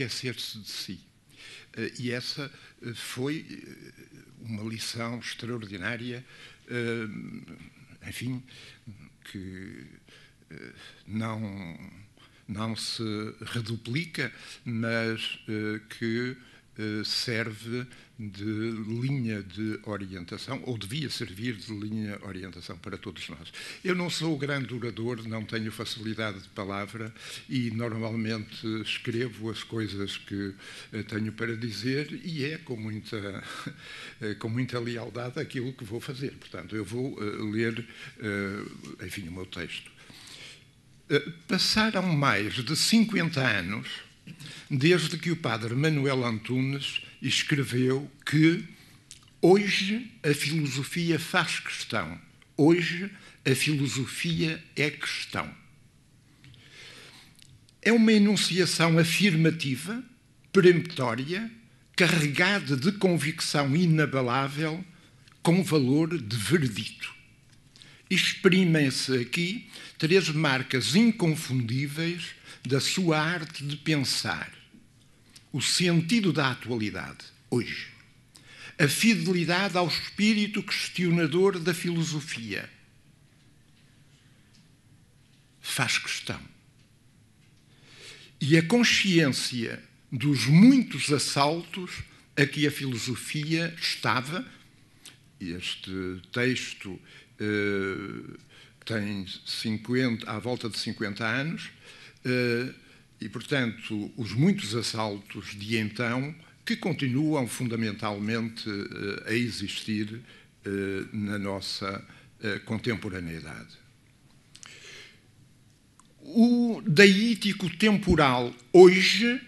esquecer-se de si. Eh, e essa eh, foi eh, uma lição extraordinária, enfim, que não, não se reduplica, mas que eh, serve de linha de orientação, ou devia servir de linha de orientação para todos nós. Eu não sou grande orador, não tenho facilidade de palavra e normalmente escrevo as coisas que eh, tenho para dizer e é com muita, eh, com muita lealdade aquilo que vou fazer. Portanto, eu vou ler, enfim, o meu texto. Passaram mais de 50 anos desde que o padre Manuel Antunes escreveu que hoje a filosofia faz questão, hoje a filosofia é questão. É uma enunciação afirmativa, peremptória, carregada de convicção inabalável, com valor de verdito. Exprimem-se aqui três marcas inconfundíveis da sua arte de pensar, o sentido da atualidade, hoje, a fidelidade ao espírito questionador da filosofia. Faz questão. E a consciência dos muitos assaltos a que a filosofia estava, este texto eh, tem 50, à volta de 50 anos, eh, e, portanto, os muitos assaltos de então que continuam fundamentalmente eh, a existir eh, na nossa contemporaneidade. O daítico temporal hoje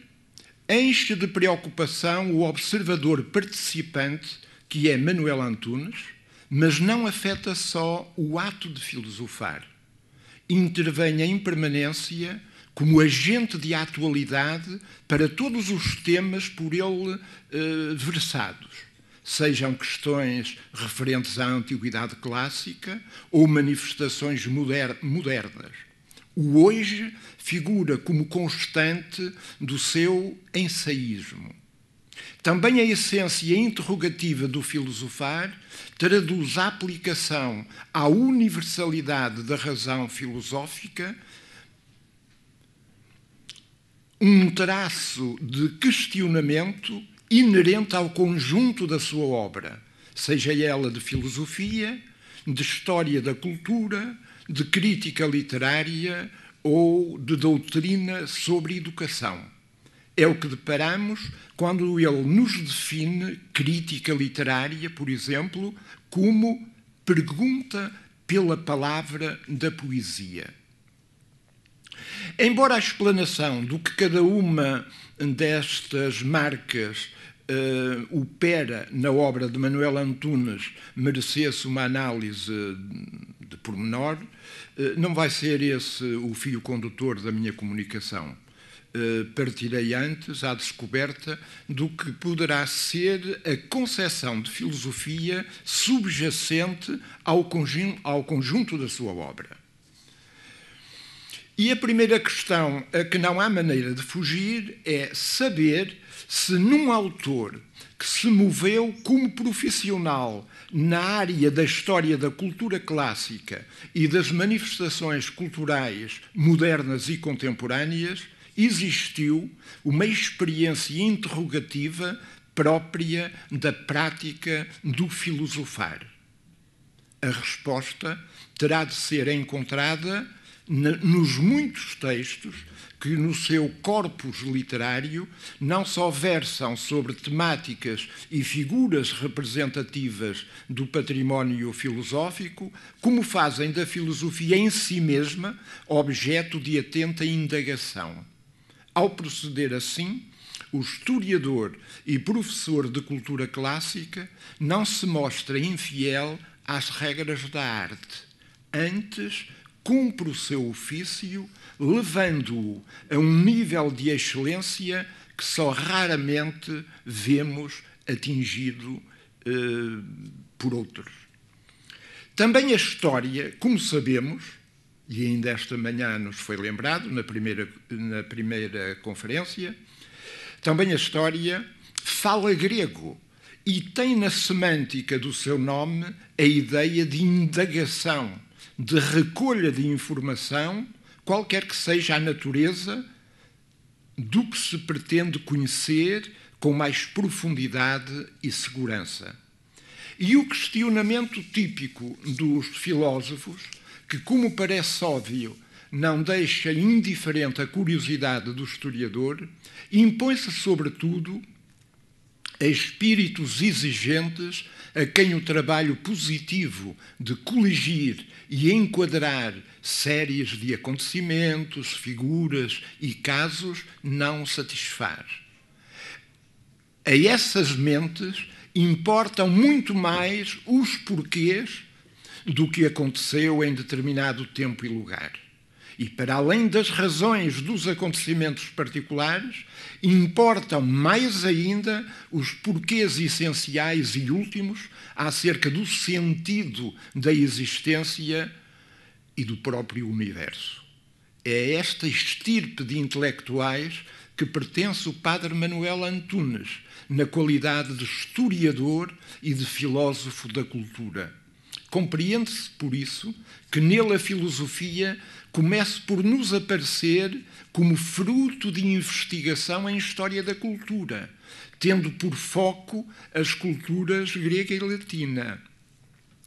enche de preocupação o observador participante que é Manuel Antunes, mas não afeta só o ato de filosofar. Intervém a impermanência como agente de atualidade para todos os temas por ele eh, versados, sejam questões referentes à antiguidade clássica ou manifestações moder modernas. O hoje figura como constante do seu ensaísmo. Também a essência interrogativa do filosofar traduz a aplicação à universalidade da razão filosófica um traço de questionamento inerente ao conjunto da sua obra, seja ela de filosofia, de história da cultura, de crítica literária ou de doutrina sobre educação. É o que deparamos quando ele nos define crítica literária, por exemplo, como pergunta pela palavra da poesia. Embora a explanação do que cada uma destas marcas uh, opera na obra de Manuel Antunes merecesse uma análise de pormenor, uh, não vai ser esse o fio condutor da minha comunicação. Eh, partirei antes à descoberta do que poderá ser a concepção de filosofia subjacente ao, ao conjunto da sua obra. E a primeira questão a que não há maneira de fugir é saber se num autor que se moveu como profissional na área da história da cultura clássica e das manifestações culturais modernas e contemporâneas, existiu uma experiência interrogativa própria da prática do filosofar. A resposta terá de ser encontrada nos muitos textos que, no seu corpus literário, não só versam sobre temáticas e figuras representativas do património filosófico, como fazem da filosofia em si mesma objeto de atenta indagação. Ao proceder assim, o historiador e professor de cultura clássica não se mostra infiel às regras da arte. Antes, cumpre o seu ofício, levando-o a um nível de excelência que só raramente vemos atingido eh, por outros. Também a história, como sabemos, e ainda esta manhã nos foi lembrado na primeira, na primeira conferência, também a história fala grego e tem na semântica do seu nome a ideia de indagação de recolha de informação, qualquer que seja a natureza do que se pretende conhecer com mais profundidade e segurança. E o questionamento típico dos filósofos, que, como parece óbvio, não deixa indiferente a curiosidade do historiador, impõe-se, sobretudo, a espíritos exigentes a quem o trabalho positivo de coligir e enquadrar séries de acontecimentos, figuras e casos não satisfaz. A essas mentes importam muito mais os porquês do que aconteceu em determinado tempo e lugar e para além das razões dos acontecimentos particulares, importam mais ainda os porquês essenciais e últimos acerca do sentido da existência e do próprio universo. É esta estirpe de intelectuais que pertence o padre Manuel Antunes, na qualidade de historiador e de filósofo da cultura. Compreende-se, por isso, que nele a filosofia comece por nos aparecer como fruto de investigação em história da cultura, tendo por foco as culturas grega e latina.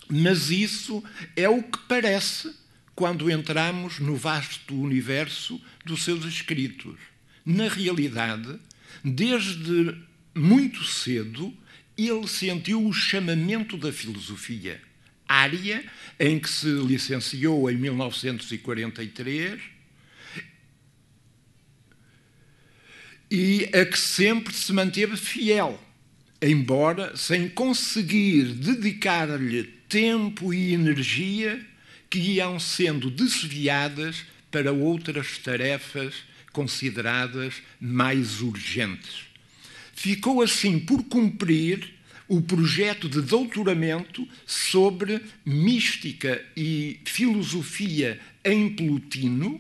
Mas isso é o que parece quando entramos no vasto universo dos seus escritos. Na realidade, desde muito cedo, ele sentiu o chamamento da filosofia área em que se licenciou em 1943 e a que sempre se manteve fiel, embora sem conseguir dedicar-lhe tempo e energia que iam sendo desviadas para outras tarefas consideradas mais urgentes. Ficou assim por cumprir o projeto de doutoramento sobre mística e filosofia em Plutino,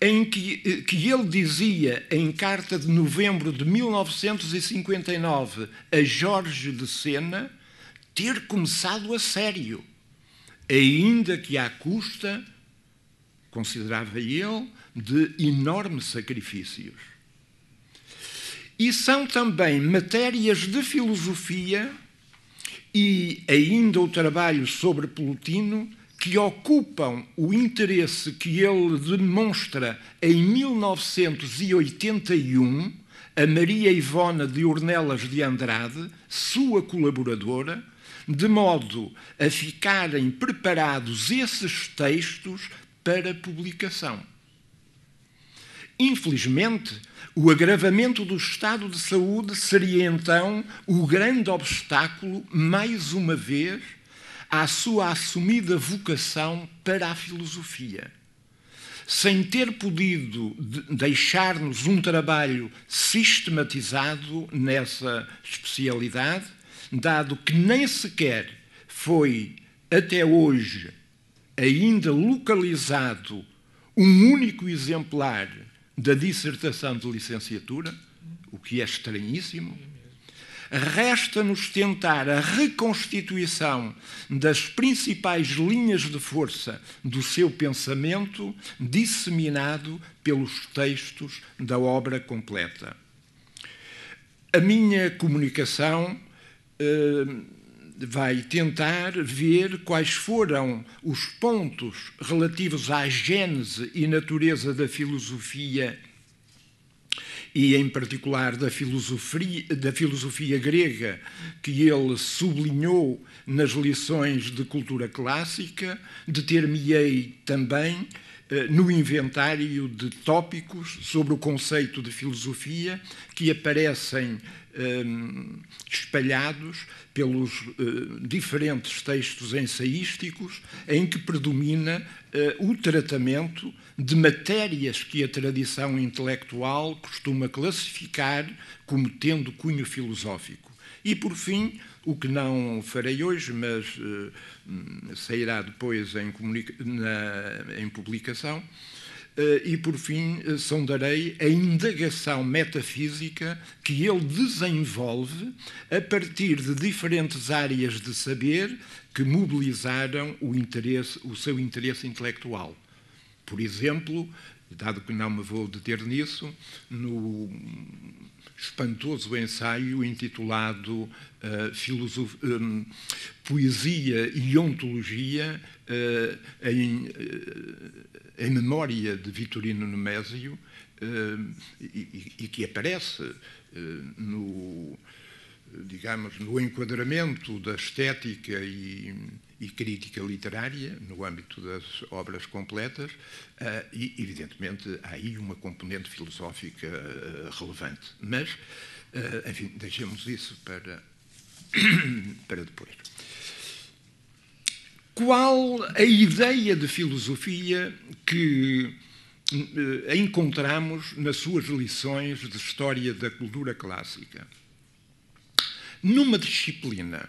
em que, que ele dizia em carta de novembro de 1959 a Jorge de Sena ter começado a sério, ainda que à custa, considerava ele, de enormes sacrifícios e são também matérias de filosofia e ainda o trabalho sobre Plutino que ocupam o interesse que ele demonstra em 1981 a Maria Ivona de Ornelas de Andrade, sua colaboradora, de modo a ficarem preparados esses textos para publicação. Infelizmente, o agravamento do estado de saúde seria então o grande obstáculo, mais uma vez, à sua assumida vocação para a filosofia. Sem ter podido deixar-nos um trabalho sistematizado nessa especialidade, dado que nem sequer foi até hoje ainda localizado um único exemplar da dissertação de licenciatura, o que é estranhíssimo. Resta-nos tentar a reconstituição das principais linhas de força do seu pensamento, disseminado pelos textos da obra completa. A minha comunicação. Eh, vai tentar ver quais foram os pontos relativos à gênese e natureza da filosofia e em particular da filosofia, da filosofia grega, que ele sublinhou nas lições de cultura clássica, deter-me-ei também eh, no inventário de tópicos sobre o conceito de filosofia que aparecem Hum, espalhados pelos eh, diferentes textos ensaísticos em que predomina eh, o tratamento de matérias que a tradição intelectual costuma classificar como tendo cunho filosófico. E, por fim, o que não farei hoje, mas uh, sairá depois em, na, em publicação, eh, e, por fim, eh, sondarei a indagação metafísica que ele desenvolve a partir de diferentes áreas de saber que mobilizaram o, interesse, o seu interesse intelectual. Por exemplo, dado que não me vou deter nisso, no espantoso ensaio intitulado uh, Filosof... um, eh, Poesia e Ontologia uh, em, em, memória de Vitorino Nemésio e, e, que aparece no digamos, no enquadramento da estética e, e crítica literária no âmbito das obras completas eh, e, evidentemente, há aí uma componente filosófica eh, relevante. Mas, eh, enfim, deixemos isso para, para depois. Qual a ideia de filosofia que encontramos nas suas lições de História da Cultura Clássica? Numa disciplina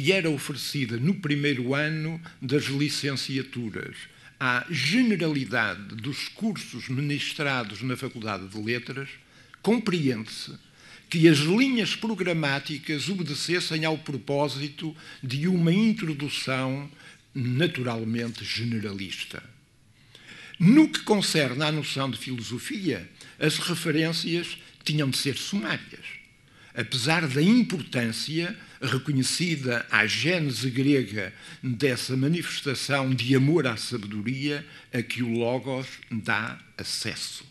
que era oferecida no primeiro ano das licenciaturas à generalidade dos cursos ministrados na Faculdade de Letras, compreende-se que as linhas programáticas obedecessem ao propósito de uma introdução naturalmente generalista. No que concerne à noção de filosofia, as referências tinham de ser sumárias apesar da importância reconhecida à gênese grega dessa manifestação de amor à sabedoria a que o Logos dá acesso.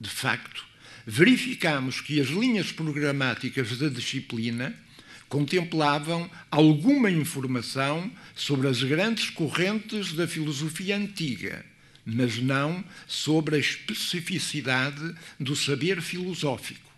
De facto, verificamos que as linhas programáticas da disciplina contemplavam alguma informação sobre as grandes correntes da filosofia antiga, mas não sobre a especificidade do saber filosófico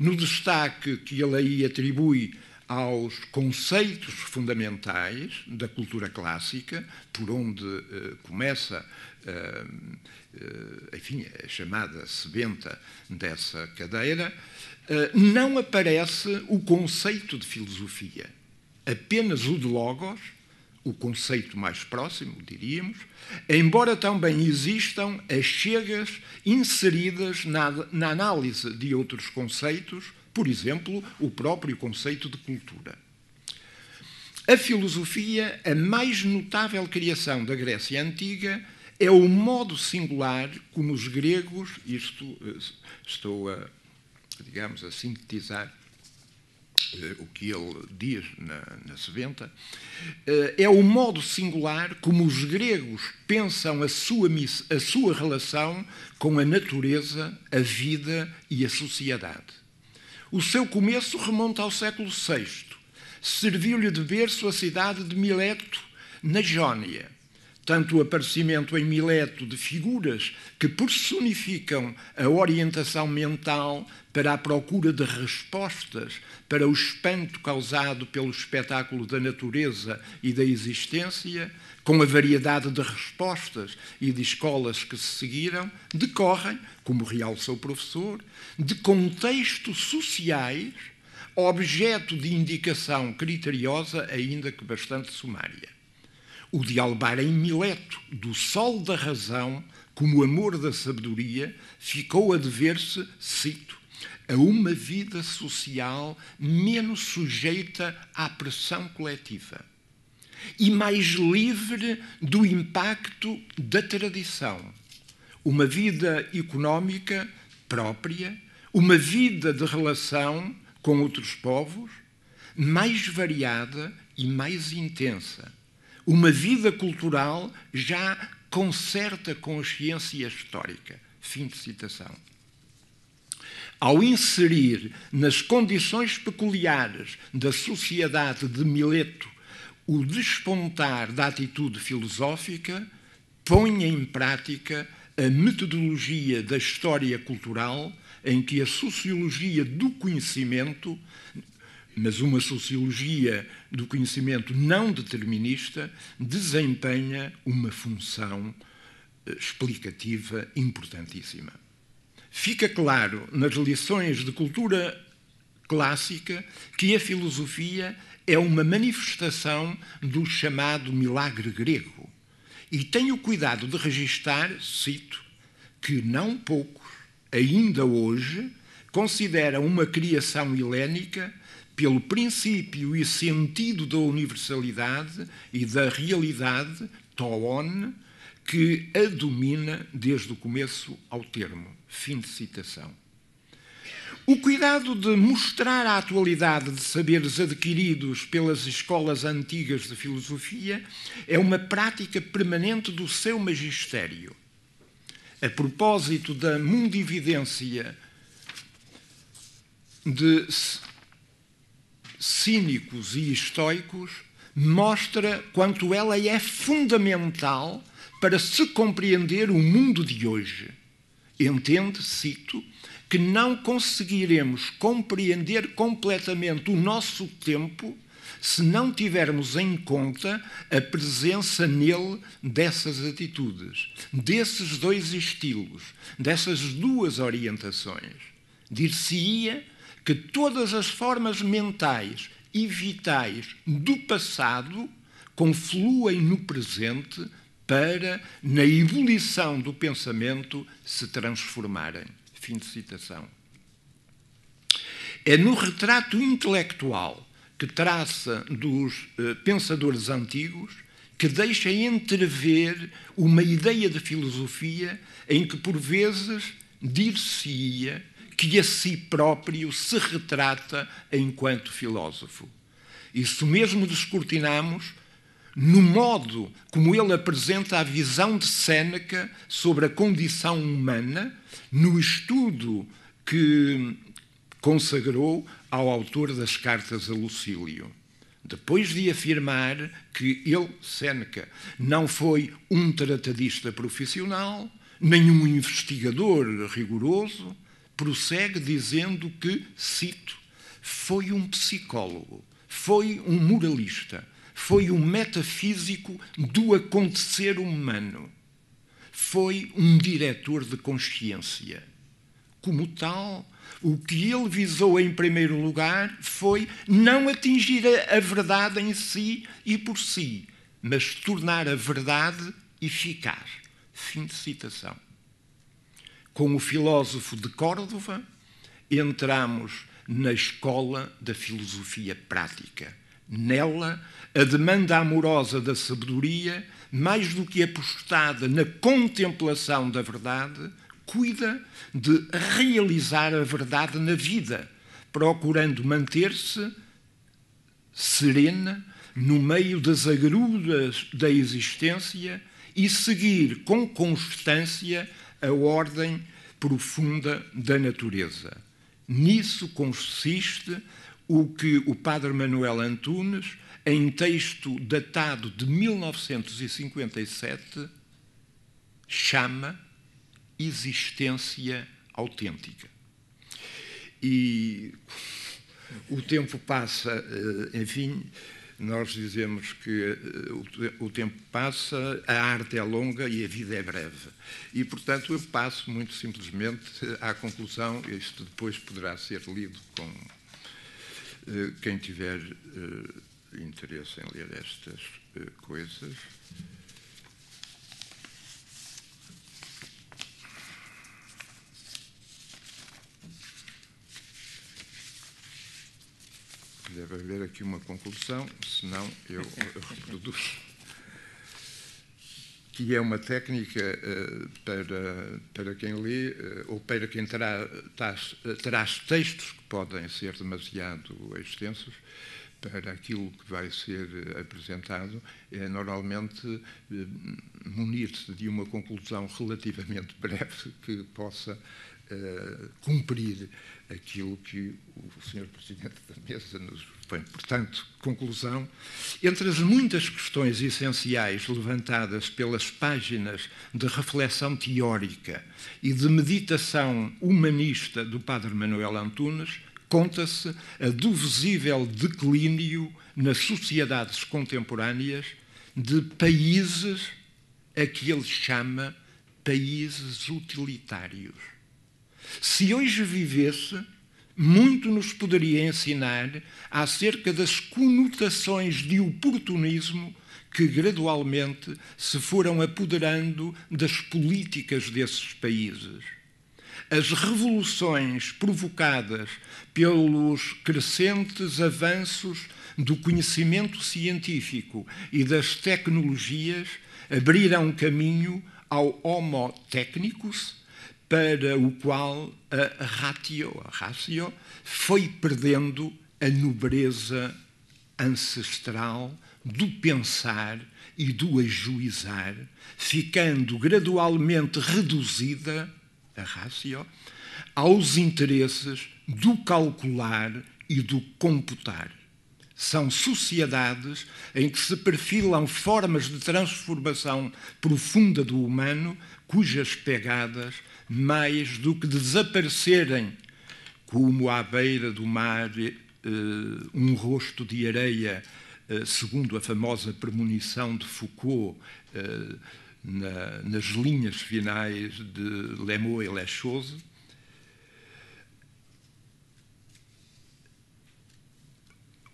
no destaque que ele aí atribui aos conceitos fundamentais da cultura clássica, por onde uh, começa uh, uh, enfim, a chamada sebenta dessa cadeira, não aparece o conceito de filosofia, apenas o de Logos o conceito mais próximo, diríamos, embora também existam as chegas inseridas na, na, análise de outros conceitos, por exemplo, o próprio conceito de cultura. A filosofia, a mais notável criação da Grécia Antiga, é o modo singular como os gregos, isto eh, estou a, digamos, a sintetizar eh, o que ele diz na, na Seventa, eh, é o modo singular como os gregos pensam a sua, a sua relação com a natureza, a vida e a sociedade. O seu começo remonta ao século VI. Serviu-lhe de berço a cidade de Mileto, na Jónia, tanto o aparecimento em Mileto de figuras que personificam a orientação mental para a procura de respostas para o espanto causado pelo espetáculo da natureza e da existência, com a variedade de respostas e de escolas que se seguiram, decorrem, como realça o professor, de contextos sociais, objeto de indicação criteriosa, ainda que bastante sumária o de Albar em Mileto, do sol da razão, como amor da sabedoria, ficou a dever-se, cito, a uma vida social menos sujeita à pressão coletiva e mais livre do impacto da tradição. Uma vida económica própria, uma vida de relação com outros povos, mais variada e mais intensa uma vida cultural já com certa consciência histórica. Fim de citação. Ao inserir nas condições peculiares da sociedade de Mileto o despontar da atitude filosófica, põe em prática a metodologia da história cultural em que a sociologia do conhecimento mas uma sociologia do conhecimento não determinista desempenha uma função eh, explicativa importantíssima. Fica claro nas lições de cultura clássica que a filosofia é uma manifestação do chamado milagre grego e tenho o cuidado de registar, cito, que não poucos, ainda hoje, consideram uma criação helénica pelo princípio e sentido da universalidade e da realidade, toon, que a domina desde o começo ao termo. Fim de citação. O cuidado de mostrar a atualidade de saberes adquiridos pelas escolas antigas de filosofia é uma prática permanente do seu magistério. A propósito da mundividência de cínicos e estoicos mostra quanto ela é fundamental para se compreender o mundo de hoje. Entende, cito, que não conseguiremos compreender completamente o nosso tempo se não tivermos em conta a presença nele dessas atitudes, desses dois estilos, dessas duas orientações. Dir-se-ia que todas as formas mentais e vitais do passado confluem no presente para, na ebulição do pensamento, se transformarem. Fim de citação. É no retrato intelectual que traça dos eh, pensadores antigos que deixa entrever uma ideia de filosofia em que, por vezes, dir-se-ia que a si próprio se retrata enquanto filósofo. Isso mesmo descortinamos no modo como ele apresenta a visão de Sêneca sobre a condição humana no estudo que consagrou ao autor das cartas a Lucílio. Depois de afirmar que ele, Sêneca, não foi um tratadista profissional, nem um investigador rigoroso, prossegue dizendo que, cito, foi um psicólogo, foi um moralista, foi um metafísico do acontecer humano, foi um diretor de consciência. Como tal, o que ele visou em primeiro lugar foi não atingir a verdade em si e por si, mas tornar a verdade eficaz. Fim de citação com o filósofo de Córdoba, entramos na escola da filosofia prática. Nela, a demanda amorosa da sabedoria, mais do que apostada na contemplação da verdade, cuida de realizar a verdade na vida, procurando manter-se serena no meio das agruras da existência e seguir com constância a ordem profunda da natureza. Nisso consiste o que o padre Manuel Antunes, em texto datado de 1957, chama existência autêntica. E o tempo passa, eh, enfim, nós dizemos que eh, o tempo passa, a arte é longa e a vida é breve. E, portanto, eu passo muito simplesmente à conclusão, isto depois poderá ser lido com eh, quem tiver eh, interesse em ler estas coisas. Deve haver aqui uma conclusão, senão eu, reproduzo. que é uma técnica uh, para, para quem lê uh, ou para quem terá, tás, textos que podem ser demasiado extensos para aquilo que vai ser eh, apresentado, é normalmente munir-se de uma conclusão relativamente breve que possa eh, cumprir aquilo que o Sr. Presidente da Mesa nos põe. Portanto, conclusão, entre as muitas questões essenciais levantadas pelas páginas de reflexão teórica e de meditação humanista do Padre Manuel Antunes, conta-se a do visível declínio nas sociedades contemporâneas de países a que ele chama países utilitários se hoje vivesse, muito nos poderia ensinar acerca das conotações de oportunismo que gradualmente se foram apoderando das políticas desses países. As revoluções provocadas pelos crescentes avanços do conhecimento científico e das tecnologias abriram caminho ao Homo Technicus, para o qual a ratio, a ratio foi perdendo a nobreza ancestral do pensar e do ajuizar, ficando gradualmente reduzida, a ratio, aos interesses do calcular e do computar são sociedades em que se perfilam formas de transformação profunda do humano, cujas pegadas, mais do que desaparecerem, como à beira do mar eh, um rosto de areia, eh, segundo a famosa premonição de Foucault eh, nas linhas finais de Lemo e Lechose,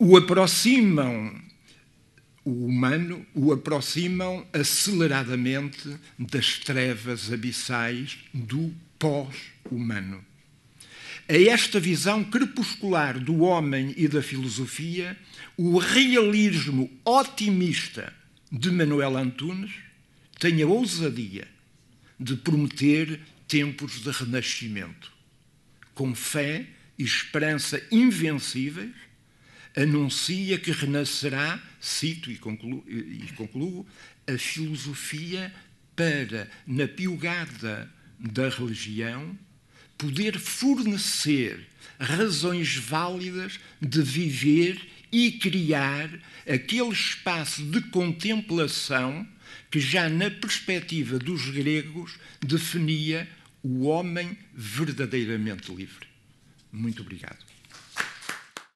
o aproximam, o humano, o aproximam aceleradamente das trevas abissais do pós-humano. A esta visão crepuscular do homem e da filosofia, o realismo otimista de Manuel Antunes tem a ousadia de prometer tempos de renascimento, com fé e esperança invencíveis anuncia que renascerá, cito e concluo, e concluo a filosofia para, na piugada da religião, poder fornecer razões válidas de viver e criar aquele espaço de contemplação que já na perspectiva dos gregos definia o homem verdadeiramente livre. Muito obrigado.